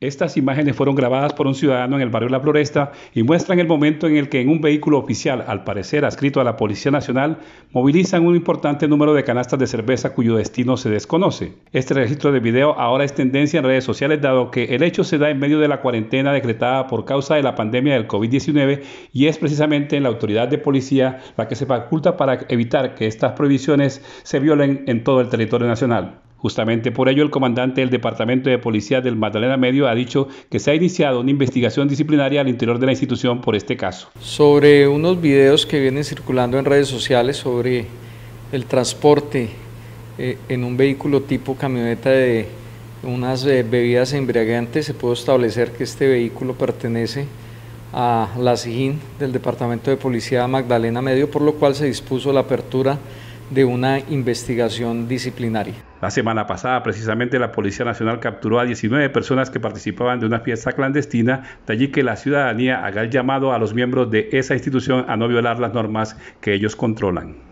Estas imágenes fueron grabadas por un ciudadano en el barrio La Floresta y muestran el momento en el que en un vehículo oficial, al parecer adscrito a la Policía Nacional, movilizan un importante número de canastas de cerveza cuyo destino se desconoce. Este registro de video ahora es tendencia en redes sociales dado que el hecho se da en medio de la cuarentena decretada por causa de la pandemia del COVID-19 y es precisamente la autoridad de policía la que se faculta para evitar que estas prohibiciones se violen en todo el territorio nacional. Justamente por ello, el comandante del Departamento de Policía del Magdalena Medio ha dicho que se ha iniciado una investigación disciplinaria al interior de la institución por este caso. Sobre unos videos que vienen circulando en redes sociales sobre el transporte eh, en un vehículo tipo camioneta de unas eh, bebidas embriagantes, se pudo establecer que este vehículo pertenece a la SIGIN del Departamento de Policía Magdalena Medio, por lo cual se dispuso la apertura de una investigación disciplinaria. La semana pasada, precisamente, la Policía Nacional capturó a 19 personas que participaban de una fiesta clandestina, de allí que la ciudadanía haga el llamado a los miembros de esa institución a no violar las normas que ellos controlan.